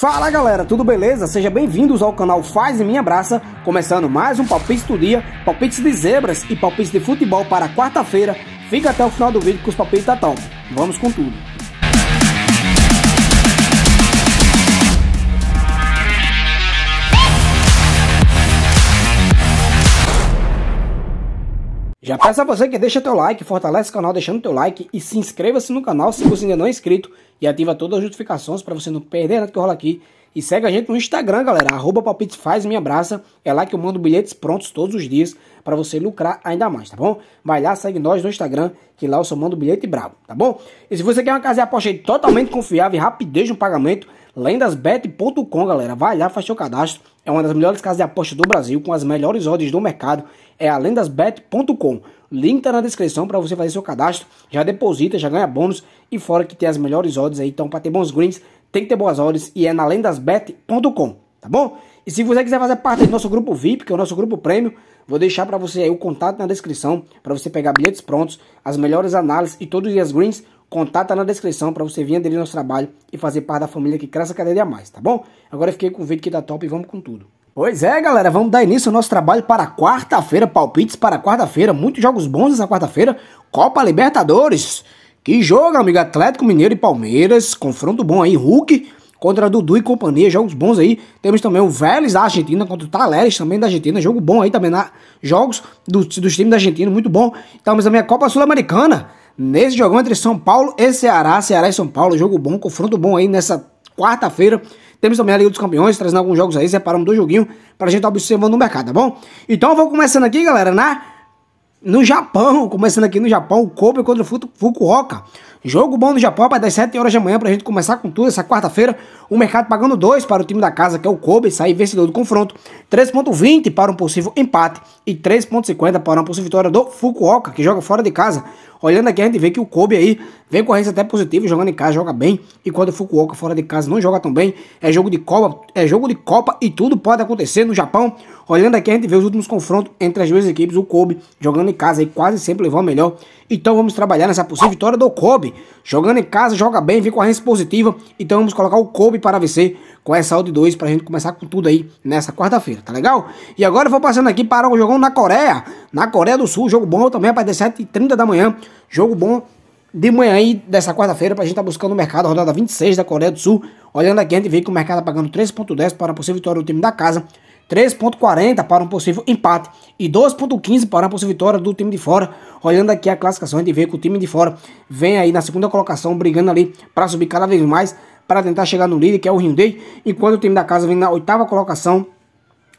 Fala galera, tudo beleza? Sejam bem-vindos ao canal Faz e Minha Braça, começando mais um palpite do dia, palpites de zebras e palpites de futebol para quarta-feira. Fica até o final do vídeo com os palpites da tá estão. Vamos com tudo. Já peço é a você que deixa teu like, fortalece o canal deixando teu like e se inscreva-se no canal se você ainda não é inscrito e ativa todas as notificações para você não perder nada que rola aqui e segue a gente no Instagram, galera. Arroba Palpites faz minha braça. É lá que eu mando bilhetes prontos todos os dias para você lucrar ainda mais, tá bom? Vai lá, segue nós no Instagram, que lá eu só mando bilhete brabo, tá bom? E se você quer uma casa de aposta totalmente confiável e rapidez no pagamento, lendasbet.com, galera. Vai lá, faz seu cadastro. É uma das melhores casas de aposta do Brasil, com as melhores odds do mercado. É a lendasbet.com. Link tá na descrição para você fazer seu cadastro. Já deposita, já ganha bônus. E fora que tem as melhores odds aí, então para ter bons greens tem que ter boas horas e é na lendasbet.com, tá bom? E se você quiser fazer parte do nosso grupo VIP, que é o nosso grupo prêmio, vou deixar para você aí o contato na descrição, para você pegar bilhetes prontos, as melhores análises e todos os dias greens, contato na descrição para você vir aderir ao nosso trabalho e fazer parte da família que cresce cada dia mais, tá bom? Agora eu fiquei com o vídeo que tá top e vamos com tudo. Pois é, galera, vamos dar início ao nosso trabalho para quarta-feira, palpites para quarta-feira, muitos jogos bons essa quarta-feira, Copa Libertadores. Que jogo, amigo. Atlético Mineiro e Palmeiras. Confronto bom aí. Hulk contra Dudu e companhia. Jogos bons aí. Temos também o Vélez da Argentina contra o Taleres também da Argentina. Jogo bom aí também. Na... Jogos do, dos times da Argentina. Muito bom. Temos também a Copa Sul-Americana. Nesse jogão entre São Paulo e Ceará. Ceará e São Paulo. Jogo bom. Confronto bom aí nessa quarta-feira. Temos também a Liga dos Campeões, trazendo alguns jogos aí, separamos dois joguinhos pra gente observando no mercado, tá bom? Então vou começando aqui, galera, na no Japão, começando aqui no Japão, o Kobe contra o Fukuoka Jogo bom do Japão para das 7 horas da manhã para a gente começar com tudo essa quarta-feira. O mercado pagando 2 para o time da casa, que é o Kobe, sair vencedor do confronto. 3,20 para um possível empate e 3,50 para uma possível vitória do Fukuoka, que joga fora de casa. Olhando aqui, a gente vê que o Kobe aí vem com a até positivo, jogando em casa, joga bem. E quando o Fukuoka fora de casa não joga tão bem, é jogo de Copa, é jogo de Copa e tudo pode acontecer no Japão. Olhando aqui, a gente vê os últimos confrontos entre as duas equipes, o Kobe jogando em casa e quase sempre levou a melhor. Então vamos trabalhar nessa possível vitória do Kobe. Jogando em casa, joga bem, vem com a renda positiva. Então vamos colocar o Kobe para vencer com essa audi 2 para a gente começar com tudo aí nessa quarta-feira, tá legal? E agora eu vou passando aqui para o jogão na Coreia. Na Coreia do Sul, jogo bom também, para 17h30 da manhã. Jogo bom de manhã aí dessa quarta-feira para a gente estar tá buscando o mercado, rodada 26 da Coreia do Sul. Olhando aqui, a gente vê que o mercado está pagando 3.10 para a possível vitória do time da casa. 3,40 para um possível empate e 2,15 para uma possível vitória do time de fora. Olhando aqui a classificação, a gente vê que o time de fora vem aí na segunda colocação, brigando ali para subir cada vez mais, para tentar chegar no líder, que é o Hyundai, enquanto o time da casa vem na oitava colocação,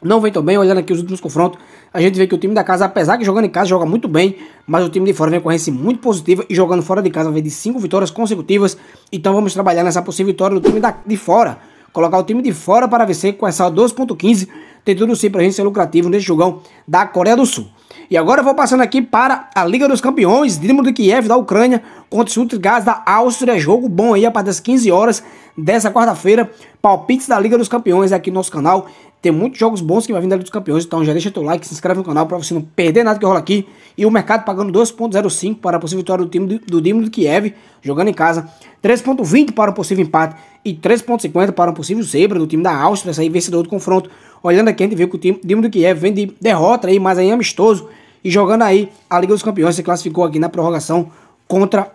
não vem tão bem, olhando aqui os últimos confrontos, a gente vê que o time da casa, apesar de jogando em casa, joga muito bem, mas o time de fora vem com a muito positiva e jogando fora de casa vem de 5 vitórias consecutivas, então vamos trabalhar nessa possível vitória do time da, de fora, colocar o time de fora para vencer com essa 12.15, tem tudo sim para gente ser lucrativo nesse jogão da Coreia do Sul. E agora eu vou passando aqui para a Liga dos Campeões, Dinamo de Kiev da Ucrânia contra o Stuttgart da Áustria, jogo bom aí a partir das 15 horas dessa quarta-feira, palpites da Liga dos Campeões aqui no nosso canal tem muitos jogos bons que vai vir da Liga dos Campeões, então já deixa teu like, se inscreve no canal para você não perder nada que rola aqui. E o mercado pagando 2.05 para a possível vitória do time do, Dimo de Kiev, jogando em casa. 3.20 para um possível empate e 3.50 para um possível zebra do time da Áustria, sair vencedor do confronto. Olhando aqui, a gente vê que o time Dimo do Kiev vem de derrota aí, mas aí amistoso. E jogando aí, a Liga dos Campeões se classificou aqui na prorrogação contra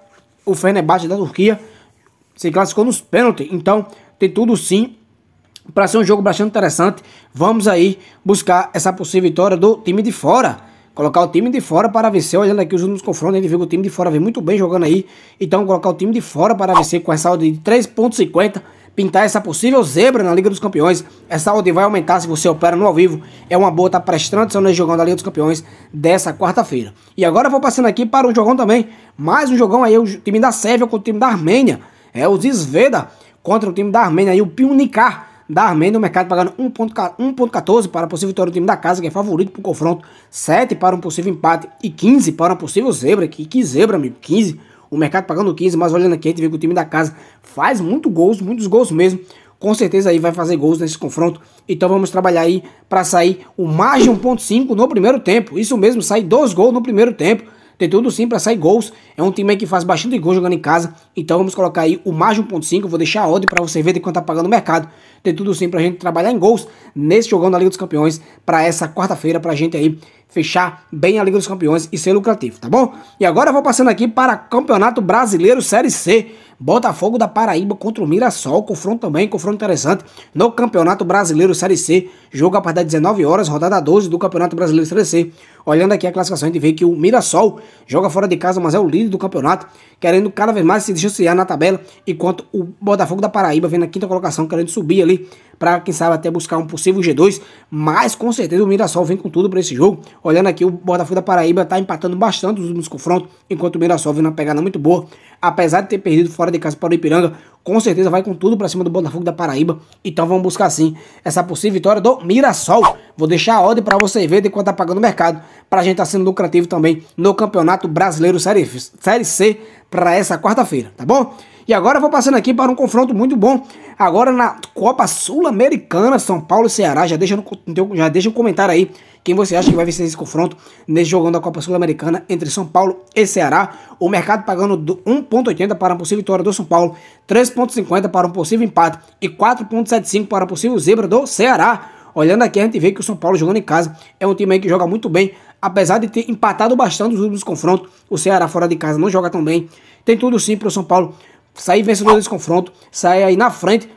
o Fenerbahçe da Turquia. Se classificou nos pênaltis, então tem tudo sim para ser um jogo bastante interessante. Vamos aí buscar essa possível vitória do time de fora. Colocar o time de fora para vencer. Olhando aqui os últimos confrontos, a gente viu que o time de fora vem muito bem jogando aí. Então, colocar o time de fora para vencer com essa odd de 3,50. Pintar essa possível zebra na Liga dos Campeões. Essa odd vai aumentar se você opera no ao vivo. É uma boa, tá prestando atenção nesse jogão da Liga dos Campeões dessa quarta-feira. E agora eu vou passando aqui para um jogão também. Mais um jogão aí, o time da Sérvia contra o time da Armênia. É o Zizveda contra o time da Armênia e o Pionicar da Armênia no mercado pagando 1.14 para possível vitória do time da casa, que é favorito para o confronto, 7 para um possível empate e 15 para uma possível zebra, que, que zebra, amigo, 15, o mercado pagando 15, mas olhando aqui a gente vê que o time da casa faz muito gols, muitos gols mesmo, com certeza aí vai fazer gols nesse confronto. Então vamos trabalhar aí para sair o mais de 1.5 no primeiro tempo. Isso mesmo, sair dois gols no primeiro tempo. Tem tudo sim para sair gols. É um time que faz bastante gol jogando em casa. Então vamos colocar aí o mais 1.5. Vou deixar a odd para você ver de quanto tá pagando o mercado. Tem tudo sim para a gente trabalhar em gols nesse jogão da Liga dos Campeões para essa quarta-feira para a gente aí fechar bem a Liga dos Campeões e ser lucrativo, tá bom? E agora eu vou passando aqui para Campeonato Brasileiro Série C. Botafogo da Paraíba contra o Mirassol, confronto também, confronto interessante, no Campeonato Brasileiro Série C, jogo a partir das 19 horas, rodada 12 do Campeonato Brasileiro Série C. Olhando aqui a classificação, a gente vê que o Mirassol joga fora de casa, mas é o líder do campeonato, querendo cada vez mais se distanciar na tabela, enquanto o Botafogo da Paraíba vem na quinta colocação, querendo subir ali para quem sabe até buscar um possível G2, mas com certeza o Mirassol vem com tudo para esse jogo. Olhando aqui, o Botafogo da Paraíba está empatando bastante nos últimos confrontos, enquanto o Mirassol vem na pegada muito boa, apesar de ter perdido fora fora de casa para o Ipiranga, com certeza vai com tudo para cima do Botafogo da Paraíba. Então vamos buscar sim essa possível vitória do Mirassol. Vou deixar a ordem para você ver de quanto tá pagando o mercado, para a gente estar tá sendo lucrativo também no Campeonato Brasileiro Série, Série C para essa quarta-feira, tá bom? E agora eu vou passando aqui para um confronto muito bom. Agora na Copa Sul-Americana, São Paulo e Ceará. Já deixa, no, já deixa um comentário aí quem você acha que vai vencer esse confronto nesse jogão da Copa Sul-Americana entre São Paulo e Ceará? O mercado pagando 1,80 para uma possível vitória do São Paulo, 3,50 para um possível empate e 4,75 para um possível zebra do Ceará. Olhando aqui, a gente vê que o São Paulo jogando em casa é um time que joga muito bem, apesar de ter empatado bastante nos últimos confrontos. O Ceará fora de casa não joga tão bem. Tem tudo sim para o São Paulo sair vencedor desse confronto, sair aí na frente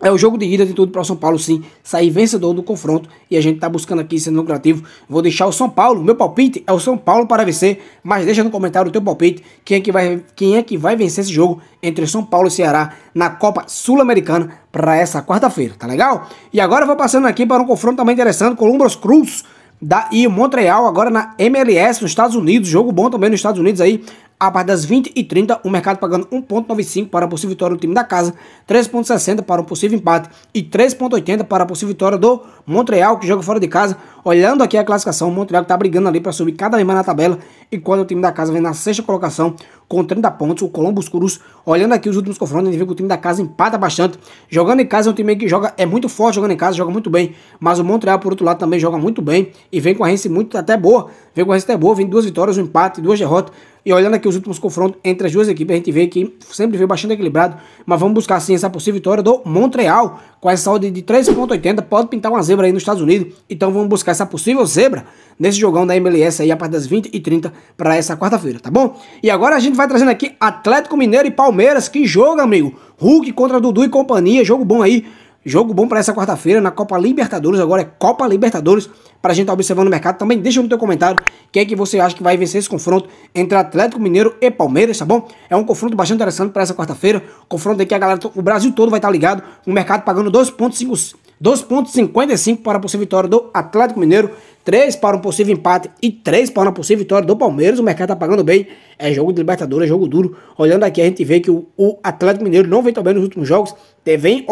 é o jogo de ida, tem tudo para o São Paulo sim sair vencedor do confronto e a gente está buscando aqui sendo lucrativo. Vou deixar o São Paulo, meu palpite é o São Paulo para vencer, mas deixa no comentário o teu palpite, quem é que vai, quem é que vai vencer esse jogo entre São Paulo e Ceará na Copa Sul-Americana para essa quarta-feira, tá legal? E agora eu vou passando aqui para um confronto também interessante, Columbus Cruz da, e Montreal agora na MLS nos Estados Unidos, jogo bom também nos Estados Unidos aí, a partir das 20 e 30, o mercado pagando 1,95 para a possível vitória do time da casa, 3,60 para um possível empate e 3,80 para a possível vitória do Montreal, que joga fora de casa. Olhando aqui a classificação, o Montreal está brigando ali para subir cada vez mais na tabela, E quando o time da casa vem na sexta colocação com 30 pontos. O Columbus Cruz, olhando aqui os últimos confrontos, a gente vê que o time da casa empata bastante. Jogando em casa é um time que joga, é muito forte jogando em casa, joga muito bem, mas o Montreal, por outro lado, também joga muito bem e vem com a rence muito até boa. Vem com a rence até boa, vem duas vitórias, um empate, duas derrotas. E olhando aqui os últimos confrontos entre as duas equipes, a gente vê que sempre veio bastante equilibrado. Mas vamos buscar sim essa possível vitória do Montreal. Com essa saúde de 3.80, pode pintar uma zebra aí nos Estados Unidos. Então vamos buscar essa possível zebra nesse jogão da MLS aí a partir das 20 e 30 para essa quarta-feira, tá bom? E agora a gente vai trazendo aqui Atlético Mineiro e Palmeiras. Que jogo, amigo! Hulk contra Dudu e companhia, jogo bom aí Jogo bom para essa quarta-feira na Copa Libertadores. Agora é Copa Libertadores para a gente estar tá observando o mercado. Também deixa no teu comentário quem é que você acha que vai vencer esse confronto entre Atlético Mineiro e Palmeiras, tá bom? É um confronto bastante interessante para essa quarta-feira. Confronto aqui a galera, o Brasil todo vai estar tá ligado. O mercado pagando 2,55 para a possível vitória do Atlético Mineiro, 3 para um possível empate e 3 para uma possível vitória do Palmeiras. O mercado está pagando bem. É jogo de Libertadores, é jogo duro. Olhando aqui, a gente vê que o, o Atlético Mineiro não vem tão bem nos últimos jogos. Vem,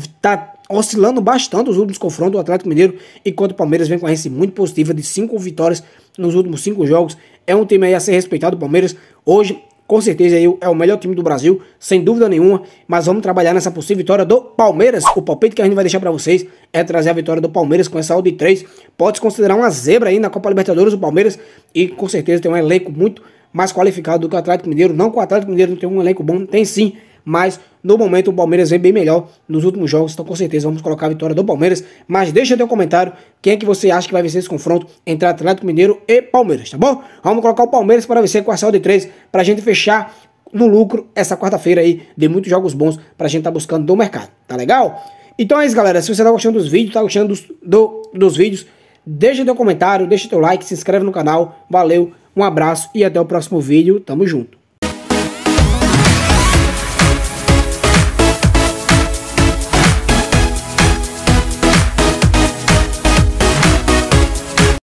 está oscilando bastante os últimos confrontos do Atlético Mineiro, enquanto o Palmeiras vem com a rece muito positiva de cinco vitórias nos últimos cinco jogos. É um time aí a ser respeitado, o Palmeiras. Hoje, com certeza, é o melhor time do Brasil, sem dúvida nenhuma, mas vamos trabalhar nessa possível vitória do Palmeiras. O palpite que a gente vai deixar para vocês é trazer a vitória do Palmeiras com essa audi 3. Pode se considerar uma zebra aí na Copa Libertadores o Palmeiras e com certeza tem um elenco muito mais qualificado do que o Atlético Mineiro. Não que o Atlético Mineiro não tem um elenco bom, tem sim, mas no momento o Palmeiras vem bem melhor nos últimos jogos, então com certeza vamos colocar a vitória do Palmeiras, mas deixa teu comentário quem é que você acha que vai vencer esse confronto entre Atlético Mineiro e Palmeiras, tá bom? Vamos colocar o Palmeiras para vencer com a saldo de 3 para a gente fechar no lucro essa quarta-feira aí de muitos jogos bons para a gente estar tá buscando do mercado, tá legal? Então é isso galera, se você tá gostando dos vídeos, tá gostando dos, do, dos vídeos, deixa teu comentário, deixa teu like, se inscreve no canal, valeu, um abraço e até o próximo vídeo, tamo junto.